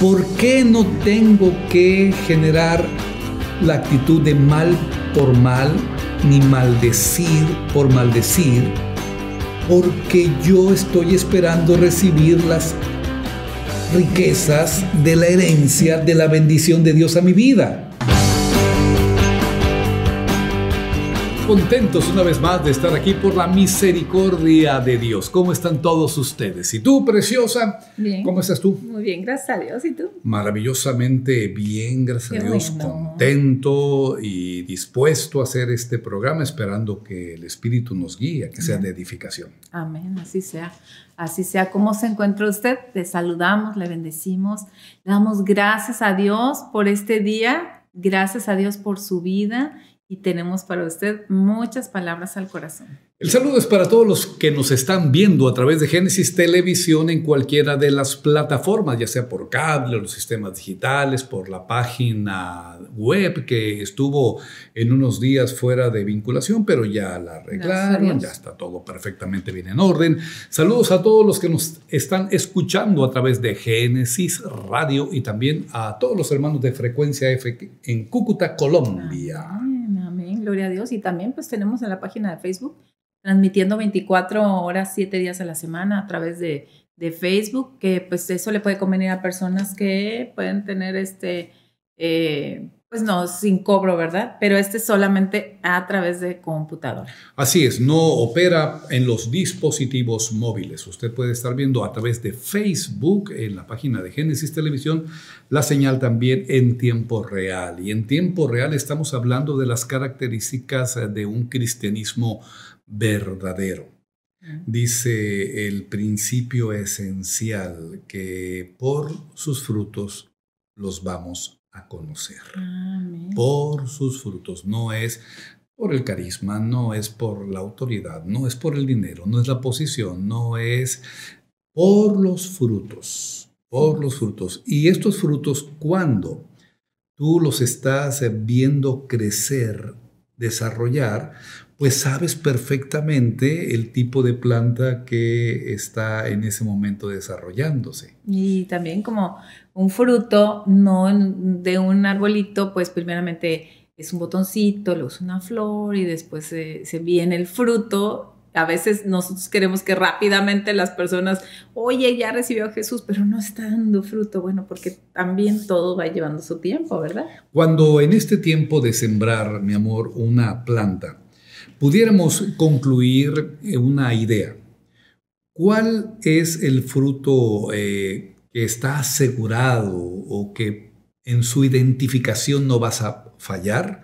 ¿por qué no tengo que generar la actitud de mal por mal, ni maldecir por maldecir? Porque yo estoy esperando recibir las riquezas de la herencia, de la bendición de Dios a mi vida. contentos una vez más de estar aquí por la misericordia de Dios. ¿Cómo están todos ustedes? ¿Y tú, preciosa? Bien. ¿Cómo estás tú? Muy bien, gracias a Dios. ¿Y tú? Maravillosamente bien, gracias a Dios. Contento y dispuesto a hacer este programa, esperando que el Espíritu nos guíe, que sea de edificación. Amén, así sea. Así sea, ¿cómo se encuentra usted? Le saludamos, le bendecimos, damos gracias a Dios por este día, gracias a Dios por su vida y tenemos para usted muchas palabras al corazón. El saludo es para todos los que nos están viendo a través de Génesis Televisión en cualquiera de las plataformas, ya sea por cable o los sistemas digitales, por la página web que estuvo en unos días fuera de vinculación, pero ya la arreglaron, ya está todo perfectamente bien en orden. Saludos a todos los que nos están escuchando a través de Génesis Radio y también a todos los hermanos de Frecuencia F en Cúcuta, Colombia. Ah, gloria a Dios. Y también pues tenemos en la página de Facebook, transmitiendo 24 horas, 7 días a la semana a través de, Facebook, que pues eso le puede convenir a personas que pueden tener este... Eh, pues no, sin cobro, ¿verdad? Pero este solamente a través de computador. Así es, no opera en los dispositivos móviles. Usted puede estar viendo a través de Facebook, en la página de Génesis Televisión, la señal también en tiempo real. Y en tiempo real estamos hablando de las características de un cristianismo verdadero. Mm. Dice el principio esencial que por sus frutos los vamos a conocer por sus frutos. No es por el carisma, no es por la autoridad, no es por el dinero, no es la posición, no es por los frutos, por los frutos. Y estos frutos, cuando tú los estás viendo crecer, desarrollar, pues sabes perfectamente el tipo de planta que está en ese momento desarrollándose. Y también como un fruto, no de un arbolito, pues primeramente es un botoncito, luego es una flor y después se, viene el fruto a veces nosotros queremos que rápidamente las personas, oye, ya recibió a Jesús, pero no está dando fruto. Bueno, porque también todo va llevando su tiempo, ¿verdad? Cuando en este tiempo de sembrar, mi amor, una planta, pudiéramos concluir eh, una idea. ¿Cuál es el fruto eh, que está asegurado o que en su identificación no vas a fallar?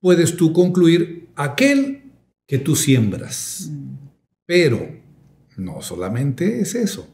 Puedes tú concluir aquel que tú siembras. Mm. Pero no solamente es eso,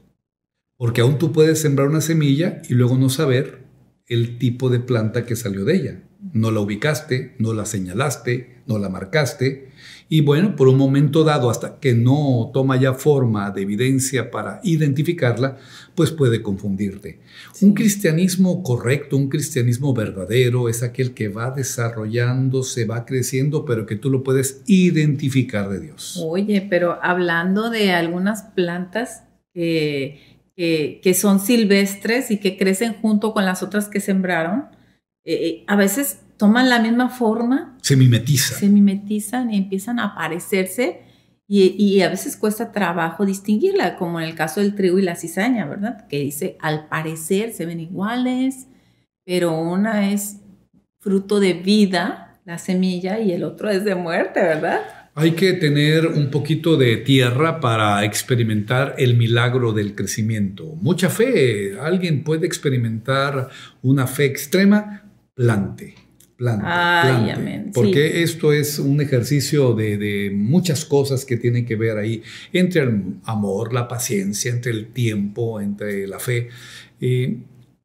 porque aún tú puedes sembrar una semilla y luego no saber el tipo de planta que salió de ella no la ubicaste, no la señalaste, no la marcaste. Y bueno, por un momento dado, hasta que no toma ya forma de evidencia para identificarla, pues puede confundirte. Un cristianismo correcto, un cristianismo verdadero, es aquel que va desarrollando, se va creciendo, pero que tú lo puedes identificar de Dios. Oye, pero hablando de algunas plantas que, que son silvestres y que crecen junto con las otras que sembraron, eh, eh, a veces toman la misma forma. Se mimetizan. y empiezan a parecerse y, y, a veces cuesta trabajo distinguirla, como en el caso del trigo y la cizaña, ¿verdad? Que dice, al parecer se ven iguales, pero una es fruto de vida, la semilla, y el otro es de muerte, ¿verdad? Hay que tener un poquito de tierra para experimentar el milagro del crecimiento. Mucha fe. Alguien puede experimentar una fe extrema, plante, plante, plante. Porque esto es un ejercicio de, muchas cosas que tienen que ver ahí, entre el amor, la paciencia, entre el tiempo, entre la fe.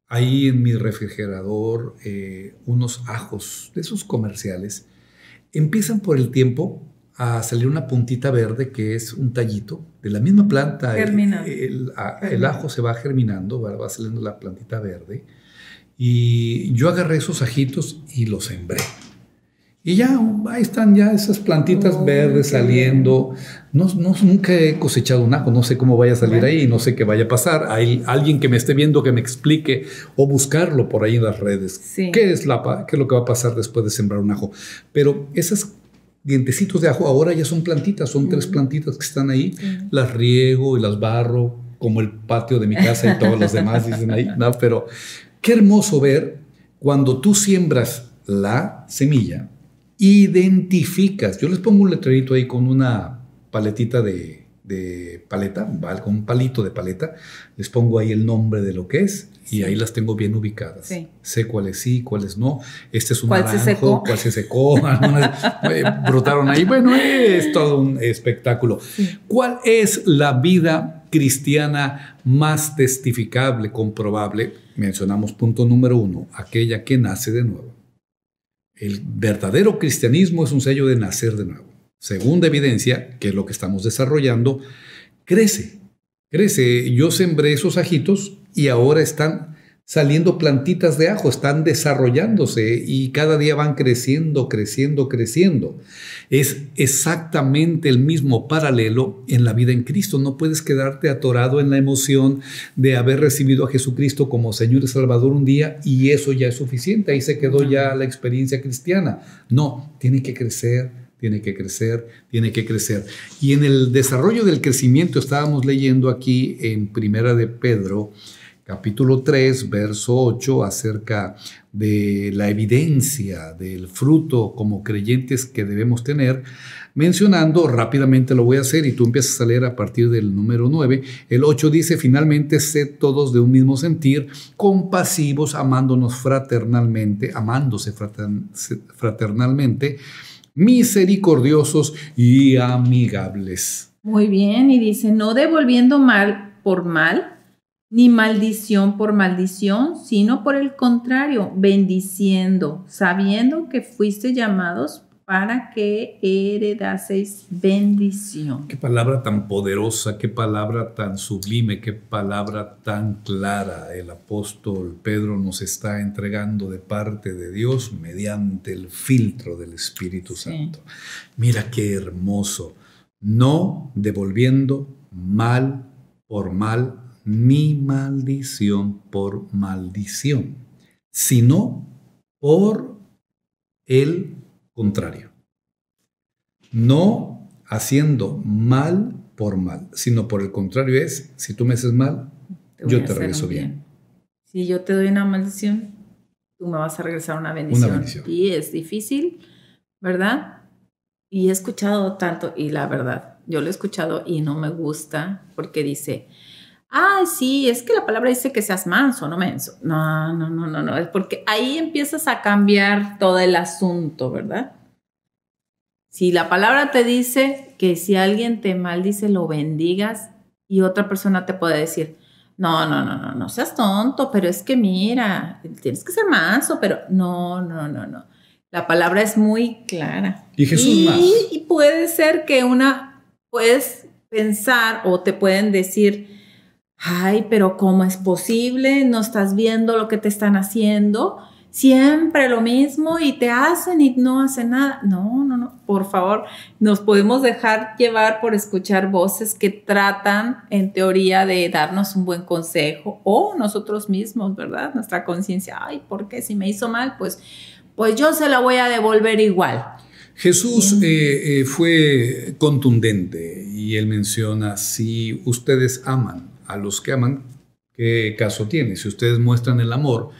ahí en mi refrigerador, eh, unos ajos de esos comerciales, empiezan por el tiempo a salir una puntita verde que es un tallito de la misma planta. El, el, ajo se va germinando, va, va saliendo la plantita verde. Y yo agarré esos ajitos y los sembré. Y ya, ahí están ya esas plantitas verdes saliendo. No, no, nunca he cosechado un ajo, no sé cómo vaya a salir ahí, no sé qué vaya a pasar. Hay alguien que me esté viendo que me explique o buscarlo por ahí en las redes. Sí. ¿Qué, es la, ¿Qué lo que va a pasar después de sembrar un ajo? Pero esas dientecitos de ajo ahora ya son plantitas, son tres plantitas que están ahí. Las riego y las barro como el patio de mi casa y todos los demás dicen ahí, no, pero Qué hermoso ver cuando tú siembras la semilla, identificas, yo les pongo un letrerito ahí con una paletita de, paleta, con un palito de paleta, les pongo ahí el nombre de lo que es y ahí las tengo bien ubicadas. Sé cuáles sí, cuáles no. Este es un ¿Cuál se cuál se secó, eh, brotaron ahí. Bueno, es todo un espectáculo. ¿Cuál es la vida cristiana más testificable, comprobable, mencionamos punto número uno, aquella que nace de nuevo. El verdadero cristianismo es un sello de nacer de nuevo. Segunda evidencia, que es lo que estamos desarrollando, crece, crece. Yo sembré esos ajitos y ahora están saliendo plantitas de ajo, están desarrollándose y cada día van creciendo, creciendo, creciendo. Es exactamente el mismo paralelo en la vida en Cristo. No puedes quedarte atorado en la emoción de haber recibido a Jesucristo como Señor y Salvador un día y eso ya es suficiente. Ahí se quedó ya la experiencia cristiana. No, tiene que crecer, tiene que crecer, tiene que crecer. Y en el desarrollo del crecimiento estábamos leyendo aquí en Primera de Pedro capítulo 3, verso 8, acerca de la evidencia del fruto como creyentes que debemos tener, mencionando rápidamente lo voy a hacer y tú empiezas a leer a partir del número 9. El 8 dice, finalmente, sé todos de un mismo sentir, compasivos, amándonos fraternalmente, amándose fraternalmente, misericordiosos y amigables. Muy bien, y dice, no devolviendo mal por mal ni maldición por maldición, sino por el contrario, bendiciendo, sabiendo que fuiste llamados para que heredaseis bendición. Qué palabra tan poderosa, qué palabra tan sublime, qué palabra tan clara el apóstol Pedro nos está entregando de parte de Dios mediante el filtro del Espíritu Santo. Mira qué hermoso, no devolviendo mal por mal mi maldición por maldición, sino por el contrario. No haciendo mal por mal, sino por el contrario es, si tú me haces mal, yo te regreso bien. Si yo te doy una maldición, tú me vas a regresar una bendición. Una bendición. Y es difícil, ¿verdad? Y he escuchado tanto, y la verdad, yo lo he escuchado y no me gusta porque dice, ah, sí, es que la palabra dice que seas manso, no menso. No, no, no, no, no, es porque ahí empiezas a cambiar todo el asunto, ¿verdad? Si la palabra te dice que si alguien te maldice, lo bendigas y otra persona te puede decir, no, no, no, no, no seas tonto, pero es que mira, tienes que ser manso, pero no, no, no, no. La palabra es muy clara. Y Jesús más. Y puede ser que una, puedes pensar o te pueden decir, ay, pero ¿cómo es posible? No estás viendo lo que te están haciendo. Siempre lo mismo y te hacen y no hacen nada. No, no, no, por favor, nos podemos dejar llevar por escuchar voces que tratan en teoría de darnos un buen consejo o nosotros mismos, ¿verdad? Nuestra conciencia, ay, ¿por qué si me hizo mal? Pues, pues yo se la voy a devolver igual. Jesús eh, eh, fue contundente y él menciona, si ustedes aman a los que aman, ¿qué caso tiene? Si ustedes muestran el amor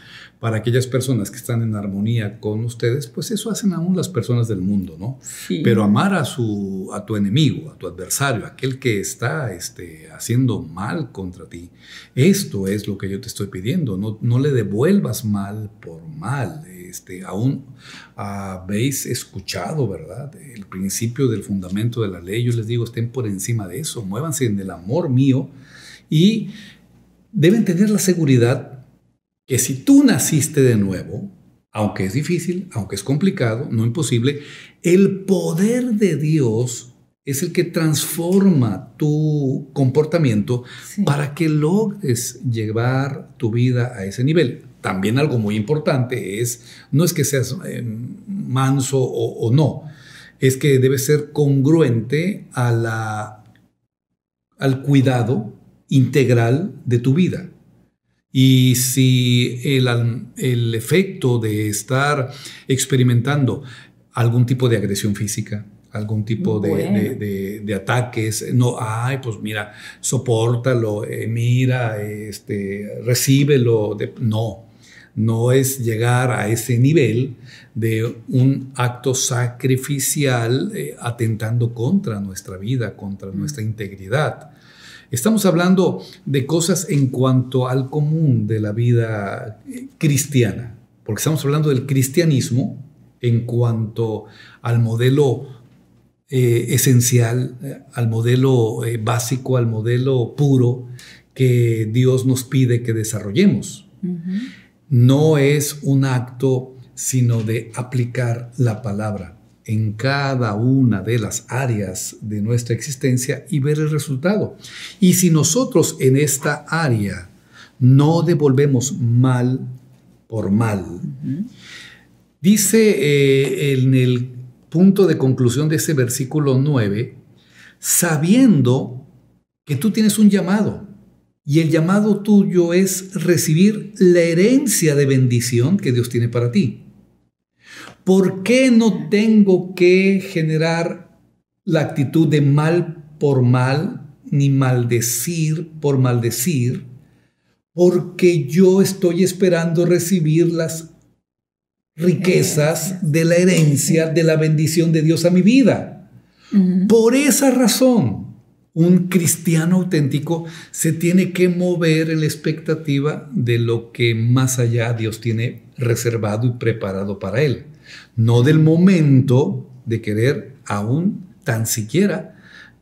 para aquellas personas que están en armonía con ustedes, pues eso hacen aún las personas del mundo, ¿no? Pero amar a, su, a tu enemigo, a tu adversario, aquel que está este, haciendo mal contra ti, esto es lo que yo te estoy pidiendo, no, no le devuelvas mal por mal. Este, aún habéis escuchado, ¿verdad? El principio del fundamento de la ley, yo les digo, estén por encima de eso, muévanse en el amor mío y deben tener la seguridad que si tú naciste de nuevo, aunque es difícil, aunque es complicado, no imposible, el poder de Dios es el que transforma tu comportamiento para que logres llevar tu vida a ese nivel. También algo muy importante es, no es que seas eh, manso o, no, es que debe ser congruente a la, al cuidado integral de tu vida. Y si el, el efecto de estar experimentando algún tipo de agresión física, algún tipo de, ataques. No, ay, pues mira, soportalo, eh, mira, este, recíbelo. no, no es llegar a ese nivel de un acto sacrificial eh, atentando contra nuestra vida, contra nuestra mm. integridad. Estamos hablando de cosas en cuanto al común de la vida eh, cristiana, porque estamos hablando del cristianismo en cuanto al modelo eh, esencial, eh, al modelo básico, al modelo puro que Dios nos pide que desarrollemos. No es un acto sino de aplicar la palabra en cada una de las áreas de nuestra existencia y ver el resultado. Y si nosotros en esta área no devolvemos mal por mal, dice eh, en el punto de conclusión de ese versículo 9, sabiendo que tú tienes un llamado y el llamado tuyo es recibir la herencia de bendición que Dios tiene para ti. ¿Por qué no tengo que generar la actitud de mal por mal, ni maldecir por maldecir? Porque yo estoy esperando recibir las riquezas de la herencia, de la bendición de Dios a mi vida. Por esa razón, un cristiano auténtico se tiene que mover en la expectativa de lo que más allá Dios tiene reservado y preparado para él. No del momento de querer aún tan siquiera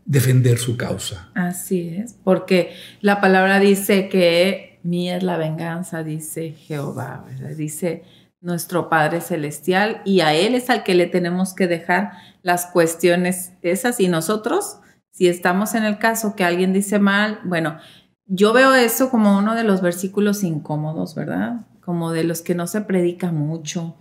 defender su causa. Así es, porque la palabra dice que mía es la venganza, dice Jehová, Dice nuestro Padre Celestial y a Él es al que le tenemos que dejar las cuestiones esas y nosotros si estamos en el caso que alguien dice mal, bueno, yo veo eso como uno de los versículos incómodos, ¿verdad? Como de los que no se predica mucho,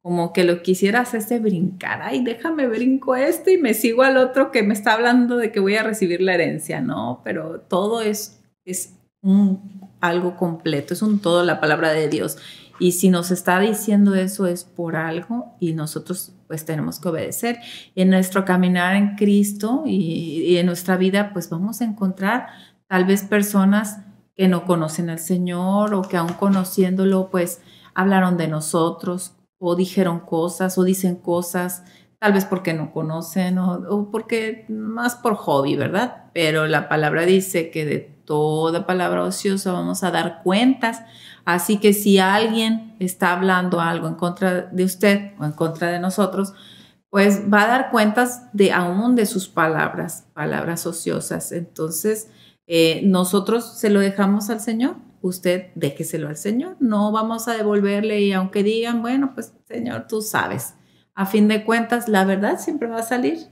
como que lo quisieras es de brincar, ay, déjame brinco este y me sigo al otro que me está hablando de que voy a recibir la herencia, ¿no? Pero todo es, es un, algo completo, es un todo la palabra de Dios. Y si nos está diciendo eso es por algo y nosotros pues tenemos que obedecer. en nuestro caminar en Cristo y, en nuestra vida, pues vamos a encontrar tal vez personas que no conocen al Señor o que aún conociéndolo, pues hablaron de nosotros o dijeron cosas o dicen cosas, tal vez porque no conocen o, porque más por hobby, ¿verdad? Pero la palabra dice que de toda palabra ociosa vamos a dar cuentas. Así que si alguien está hablando algo en contra de usted o en contra de nosotros, pues va a dar cuentas de aún de sus palabras, palabras ociosas. Entonces, eh, nosotros se lo dejamos al Señor, usted déjeselo al Señor, no vamos a devolverle y aunque digan, bueno, pues Señor, tú sabes, a fin de cuentas, la verdad siempre va a salir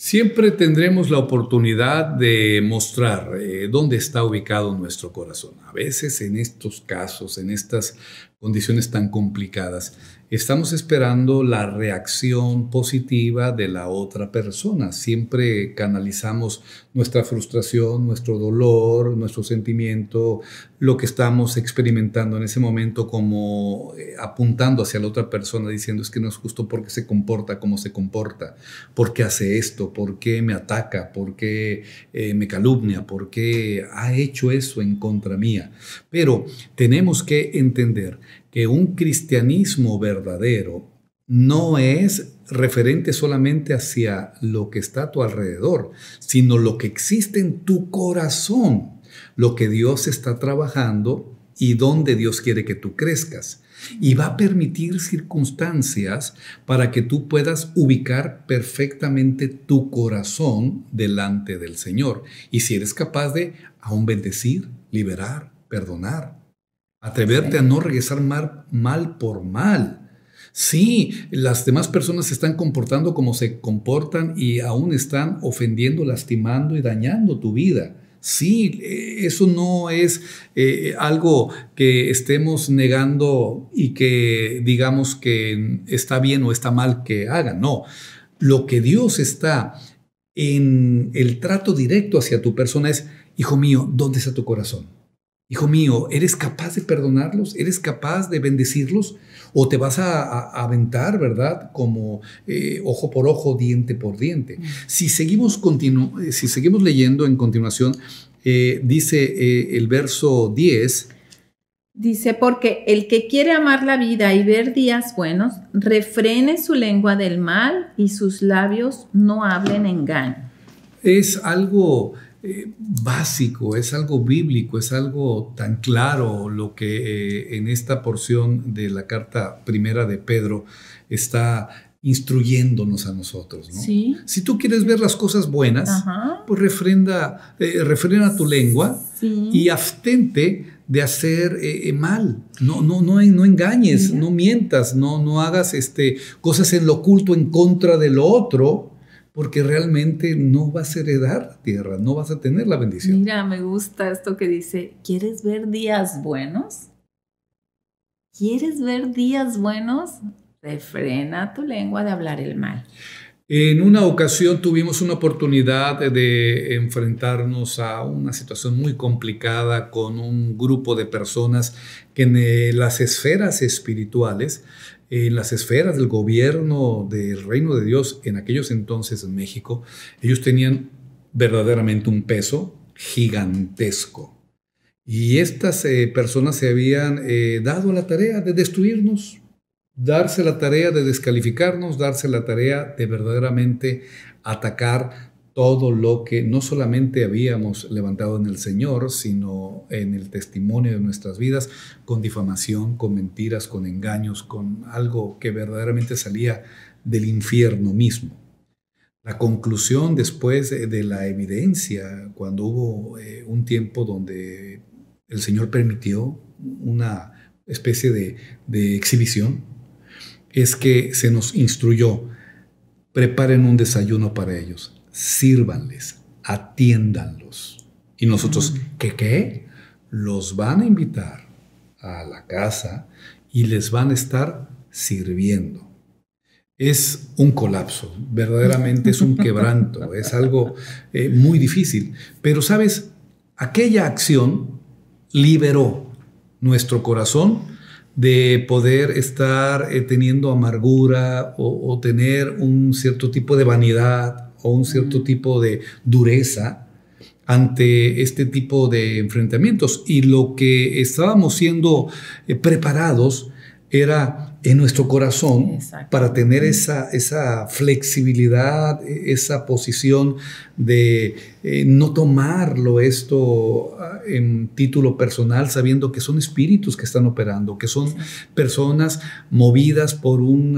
Siempre tendremos la oportunidad de mostrar eh, dónde está ubicado nuestro corazón. A veces en estos casos, en estas condiciones tan complicadas. Estamos esperando la reacción positiva de la otra persona. Siempre canalizamos nuestra frustración, nuestro dolor, nuestro sentimiento, lo que estamos experimentando en ese momento como eh, apuntando hacia la otra persona diciendo es que no es justo porque se comporta como se comporta, porque hace esto, porque me ataca, porque eh, me calumnia, porque ha hecho eso en contra mía. Pero tenemos que entender que un cristianismo verdadero no es referente solamente hacia lo que está a tu alrededor, sino lo que existe en tu corazón, lo que Dios está trabajando y donde Dios quiere que tú crezcas. Y va a permitir circunstancias para que tú puedas ubicar perfectamente tu corazón delante del Señor. Y si eres capaz de aún bendecir, liberar, perdonar, Atreverte a no regresar mal, por mal. Sí, las demás personas se están comportando como se comportan y aún están ofendiendo, lastimando y dañando tu vida. Sí, e, eso no es eh, algo que estemos negando y que digamos que está bien o está mal que hagan. No, lo que Dios está en el trato directo hacia tu persona es, hijo mío, ¿dónde está tu corazón? Hijo mío, ¿eres capaz de perdonarlos? ¿Eres capaz de bendecirlos? ¿O te vas a, aventar, verdad? Como eh, ojo por ojo, diente por diente. Mm. Si seguimos, eh, si seguimos leyendo en continuación, eh, dice el verso 10. Dice, porque el que quiere amar la vida y ver días buenos, refrene su lengua del mal y sus labios no hablen engaño. Es algo eh, básico, es algo bíblico, es algo tan claro lo que eh, en esta porción de la carta primera de Pedro está instruyéndonos a nosotros. Si tú quieres ver las cosas buenas, pues refrenda, eh, refrena tu lengua y abstente de hacer mal. No, no, no, no engañes, no mientas, no, no hagas este, cosas en lo oculto en contra de lo otro porque realmente no vas a heredar la tierra, no vas a tener la bendición. Mira, me gusta esto que dice, ¿quieres ver días buenos? ¿Quieres ver días buenos? Refrena tu lengua de hablar el mal. En una ocasión tuvimos una oportunidad de enfrentarnos a una situación muy complicada con un grupo de personas que en eh, las esferas espirituales, en las esferas del gobierno del reino de Dios, en aquellos entonces en México, ellos tenían verdaderamente un peso gigantesco. Y estas eh, personas se habían eh, dado la tarea de destruirnos darse la tarea de descalificarnos, darse la tarea de verdaderamente atacar todo lo que no solamente habíamos levantado en el Señor, sino en el testimonio de nuestras vidas, con difamación, con mentiras, con engaños, con algo que verdaderamente salía del infierno mismo. La conclusión después de la evidencia, cuando hubo eh, un tiempo donde el Señor permitió una especie de exhibición, es que se nos instruyó, preparen un desayuno para ellos, sírvanles, atiéndanlos. Y nosotros, ¿qué qué? Los van a invitar a la casa y les van a estar sirviendo. Es un colapso, verdaderamente es un quebranto, es algo eh, muy difícil. Pero sabes, aquella acción liberó nuestro corazón de poder estar eh, teniendo amargura o, tener un cierto tipo de vanidad o un cierto tipo de dureza ante este tipo de enfrentamientos. Y lo que estábamos siendo eh, preparados era en nuestro corazón para tener esa, esa flexibilidad, e, esa posición de eh, no tomarlo esto ah, en título personal, sabiendo que son espíritus que están operando, que son personas movidas por un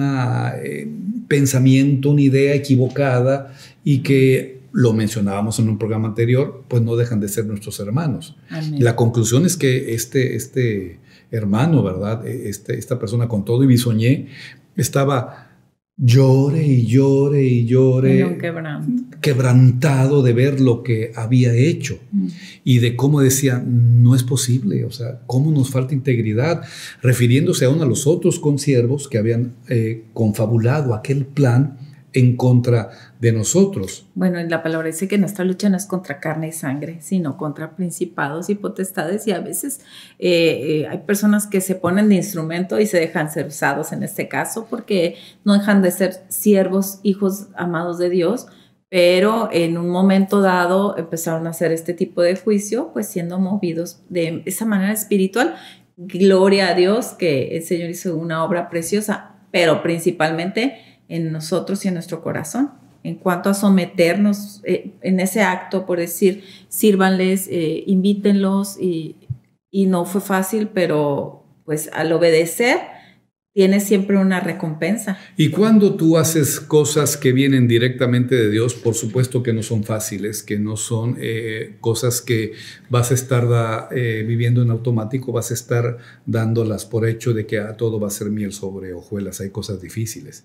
eh, pensamiento, una idea equivocada y que lo mencionábamos en un programa anterior, pues no dejan de ser nuestros hermanos. La conclusión es que este, este hermano, ¿verdad? E, este, esta persona con todo y bisoñé estaba llore y llore y llore, quebrantado de ver lo que había hecho mm. y de cómo decía, no es posible, o sea, cómo nos falta integridad, refiriéndose aún a los otros conciervos que habían eh, confabulado aquel plan en contra de nosotros. Bueno, la palabra dice que nuestra lucha no es contra carne y sangre, sino contra principados y potestades y a veces eh, eh, hay personas que se ponen de instrumento y se dejan ser usados en este caso porque no dejan de ser siervos, hijos amados de Dios, pero en un momento dado empezaron a hacer este tipo de juicio, pues siendo movidos de esa manera espiritual. Gloria a Dios que el Señor hizo una obra preciosa, pero principalmente en nosotros y en nuestro corazón en cuanto a someternos eh, en ese acto por decir, sírvanles, eh, invítenlos y, no fue fácil, pero pues al obedecer tienes siempre una recompensa. Y cuando tú haces cosas que vienen directamente de Dios, por supuesto que no son fáciles, que no son eh, cosas que vas a estar viviendo en automático, vas a estar dándolas por hecho de que a ah, todo va a ser miel sobre hojuelas, hay cosas difíciles.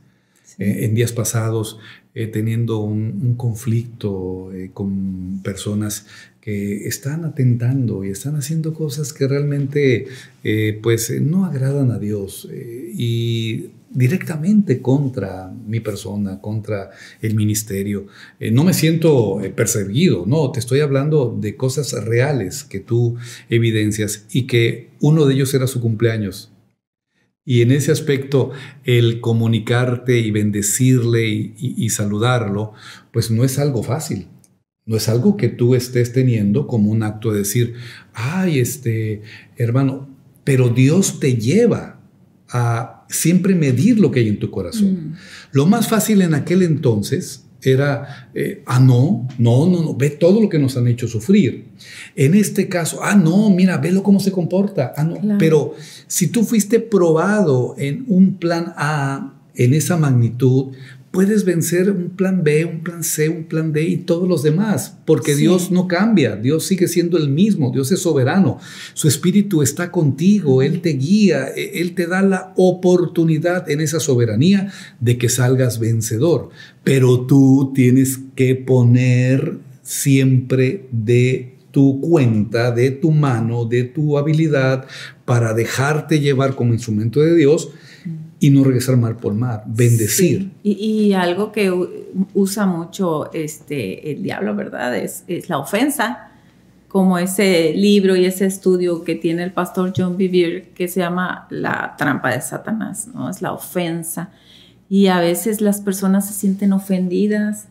Eh, en días pasados eh, teniendo un, conflicto eh, con personas que están atentando y están haciendo cosas que realmente pues no agradan a Dios y directamente contra mi persona, contra el ministerio. no me siento perseguido, no, te estoy hablando de cosas reales que tú evidencias y que uno de ellos era su cumpleaños y en ese aspecto, el comunicarte y bendecirle y, saludarlo, pues no es algo fácil. No es algo que tú estés teniendo como un acto de decir, ay, este, hermano, pero Dios te lleva a siempre medir lo que hay en tu corazón. Mm. Lo más fácil en aquel entonces era, eh, ah, no, no, no, no, ve todo lo que nos han hecho sufrir. En este caso, ah, no, mira, velo cómo se comporta. Ah, no. Pero si tú fuiste probado en un plan A, en esa magnitud, puedes vencer un plan B, un plan C, un plan D y todos los demás, porque Dios no cambia, Dios sigue siendo el mismo, Dios es soberano, su espíritu está contigo, Él te guía, e-, Él te da la oportunidad en esa soberanía de que salgas vencedor, pero tú tienes que poner siempre de tu cuenta, de tu mano, de tu habilidad para dejarte llevar como instrumento de Dios y no regresar mal por mar, bendecir. Y, algo que usa mucho este, el diablo, ¿verdad? Es, es, la ofensa, como ese libro y ese estudio que tiene el pastor John Vivir que se llama La trampa de Satanás, ¿no? Es la ofensa. Y a veces las personas se sienten ofendidas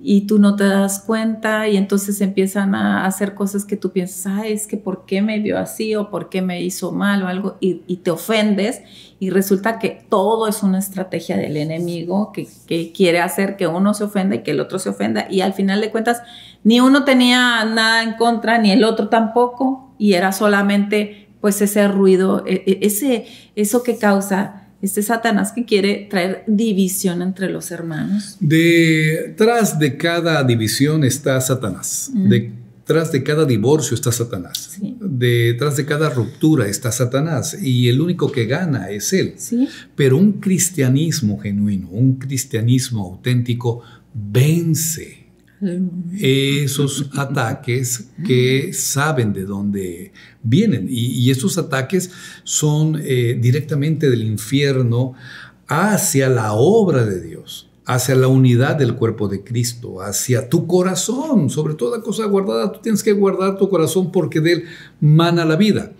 y tú no te das cuenta y entonces empiezan a hacer cosas que tú piensas, es que por qué me vio así o por qué me hizo mal o algo y, te ofendes y resulta que todo es una estrategia del enemigo que, quiere hacer que uno se ofenda y que el otro se ofenda y al final de cuentas ni uno tenía nada en contra ni el otro tampoco y era solamente pues ese ruido, e, e, ese, eso que causa este Satanás que quiere traer división entre los hermanos. Detrás de cada división está Satanás. Mm. Detrás de cada divorcio está Satanás. Detrás de cada ruptura está Satanás. Y el único que gana es él. Pero un cristianismo genuino, un cristianismo auténtico, vence esos ataques que saben de dónde vienen. Y, esos ataques son eh, directamente del infierno hacia la obra de Dios, hacia la unidad del cuerpo de Cristo, hacia tu corazón. Sobre toda cosa guardada, tú tienes que guardar tu corazón porque de él mana la vida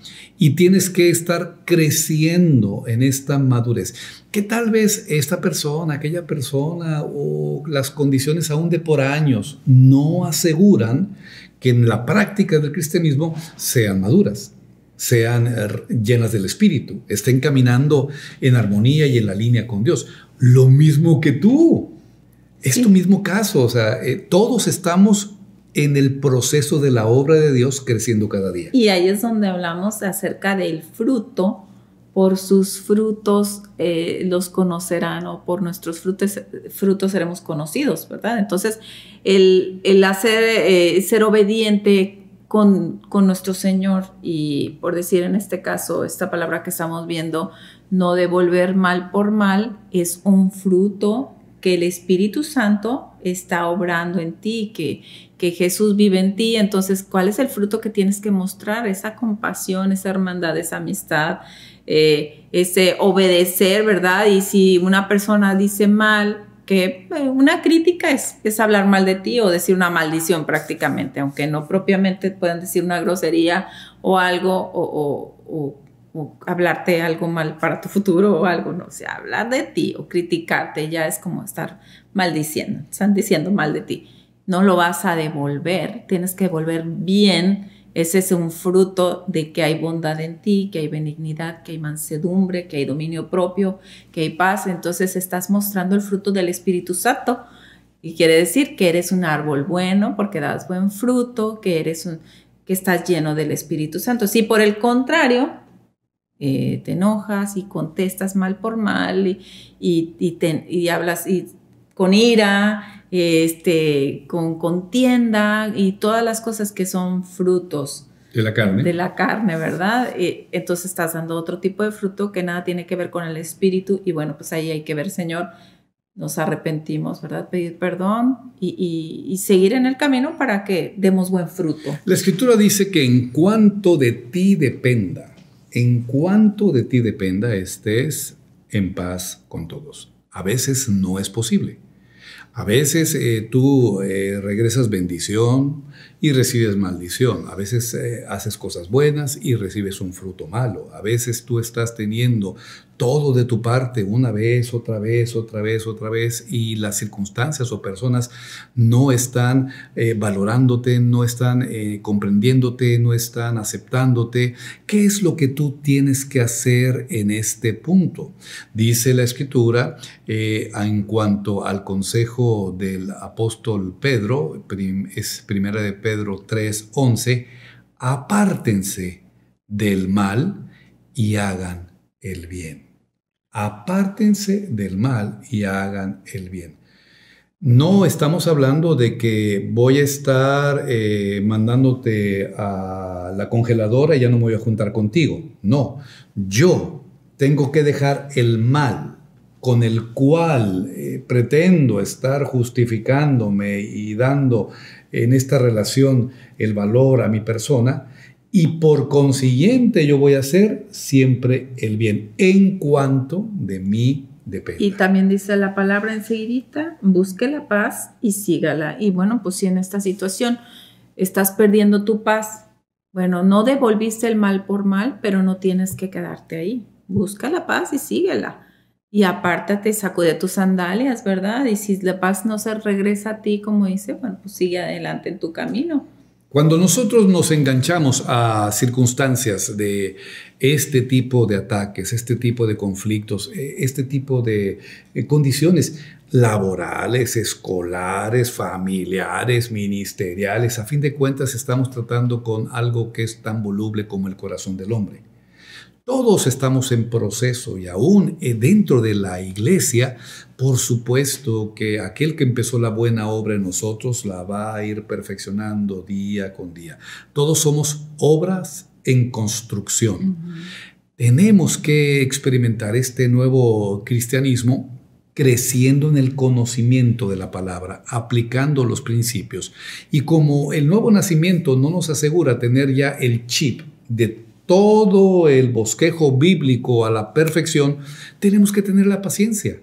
y tienes que estar creciendo en esta madurez. Que tal vez esta persona, aquella persona o las condiciones aún de por años no aseguran que en la práctica del cristianismo sean maduras sean eh, llenas del Espíritu, estén caminando en armonía y en la línea con Dios. Lo mismo que tú. Es tu mismo caso, o sea, eh, todos estamos en el proceso de la obra de Dios creciendo cada día. Y ahí es donde hablamos acerca del fruto. Por sus frutos eh, los conocerán o por nuestros frutos, frutos seremos conocidos, ¿verdad? Entonces, el, el hacer, eh, ser obediente con, con, nuestro Señor y, por decir en este caso, esta palabra que estamos viendo, no devolver mal por mal, es un fruto que el Espíritu Santo está obrando en ti, que, que Jesús vive en ti, entonces, ¿cuál es el fruto que tienes que mostrar? Esa compasión, esa hermandad, esa amistad, eh, ese obedecer, ¿verdad? Y si una persona dice mal, que eh, una crítica es, es, hablar mal de ti o decir una maldición prácticamente, aunque no propiamente puedan decir una grosería o algo o, hablarte algo mal para tu futuro o algo, no, o sea, hablar de ti o criticarte ya es como estar maldiciendo, están diciendo mal de ti no lo vas a devolver, tienes que devolver bien. Ese es un fruto de que hay bondad en ti, que hay benignidad, que hay mansedumbre, que hay dominio propio, que hay paz. Entonces estás mostrando el fruto del Espíritu Santo. Y quiere decir que eres un árbol bueno porque das buen fruto, que eres un, que estás lleno del Espíritu Santo. Si por el contrario eh, te enojas y contestas mal por mal y, y, y hablas con ira este, con contienda y todas las cosas que son frutos. De la carne. De la carne, ¿verdad? Eh, entonces estás dando otro tipo de fruto que nada tiene que ver con el espíritu y bueno, pues ahí hay que ver, Señor, nos arrepentimos, ¿verdad? Pedir perdón y, y, seguir en el camino para que demos buen fruto. La escritura dice que en cuanto de ti dependa, en cuanto de ti dependa, estés en paz con todos. A veces no es posible. A veces eh, tú eh, regresas bendición y recibes maldición. A veces eh, haces cosas buenas y recibes un fruto malo. A veces tú estás teniendo todo de tu parte, una vez, otra vez, otra vez, otra vez, y las circunstancias o personas no están eh, valorándote, no están eh, comprendiéndote, no están aceptándote. ¿Qué es lo que tú tienes que hacer en este punto? Dice la escritura eh, en cuanto al consejo del apóstol Pedro, es primera de Pedro 3:11, apártense del mal y hagan el bien apártense del mal y hagan el bien. No estamos hablando de que voy a estar eh, mandándote a la congeladora y ya no me voy a juntar contigo. No, yo tengo que dejar el mal con el cual eh, pretendo estar justificándome y dando en esta relación el valor a mi persona y por consiguiente yo voy a hacer siempre el bien en cuanto de mí depende. Y también dice la palabra enseguidita, busque la paz y sígala. Y bueno, pues si en esta situación estás perdiendo tu paz, bueno, no devolviste el mal por mal, pero no tienes que quedarte ahí. Busca la paz y síguela. Y apártate, sacude tus sandalias, ¿verdad? Y si la paz no se regresa a ti, como dice, bueno, pues sigue adelante en tu camino. Cuando nosotros nos enganchamos a circunstancias de este tipo de ataques, este tipo de conflictos, eh, este tipo de eh, condiciones laborales, escolares, familiares, ministeriales, a fin de cuentas estamos tratando con algo que es tan voluble como el corazón del hombre. Todos estamos en proceso y aún eh, dentro de la iglesia, por supuesto que aquel que empezó la buena obra en nosotros la va a ir perfeccionando día con día. Todos somos obras en construcción. Tenemos que experimentar este nuevo cristianismo creciendo en el conocimiento de la palabra, aplicando los principios. Y como el nuevo nacimiento no nos asegura tener ya el chip de todo el bosquejo bíblico a la perfección, tenemos que tener la paciencia.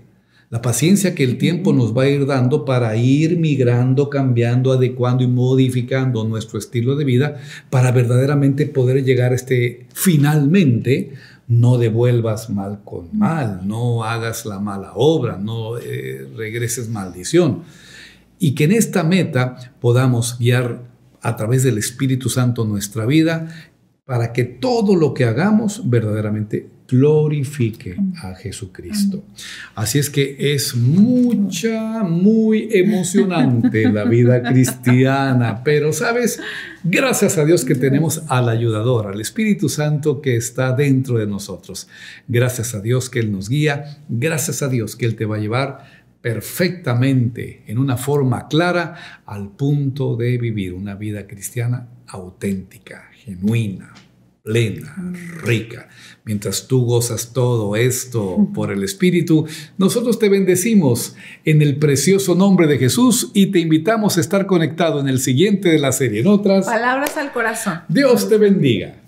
La paciencia que el tiempo nos va a ir dando para ir migrando, cambiando, adecuando y modificando nuestro estilo de vida para verdaderamente poder llegar a este finalmente no devuelvas mal con mal, no hagas la mala obra, no eh, regreses maldición. Y que en esta meta podamos guiar a través del Espíritu Santo nuestra vida para que todo lo que hagamos verdaderamente glorifique a Jesucristo. Así es que es mucha, muy emocionante la vida cristiana, pero sabes, gracias a Dios que tenemos al ayudador, al Espíritu Santo que está dentro de nosotros. Gracias a Dios que Él nos guía, gracias a Dios que Él te va a llevar perfectamente, en una forma clara, al punto de vivir una vida cristiana auténtica, genuina, plena, rica. Mientras tú gozas todo esto por el Espíritu, nosotros te bendecimos en el precioso nombre de Jesús y te invitamos a estar conectado en el siguiente de la serie. En otras palabras al corazón. Dios te bendiga.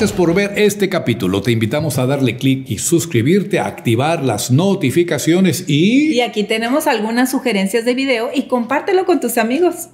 Gracias por ver este capítulo. Te invitamos a darle clic y suscribirte, a activar las notificaciones y... Y aquí tenemos algunas sugerencias de video y compártelo con tus amigos.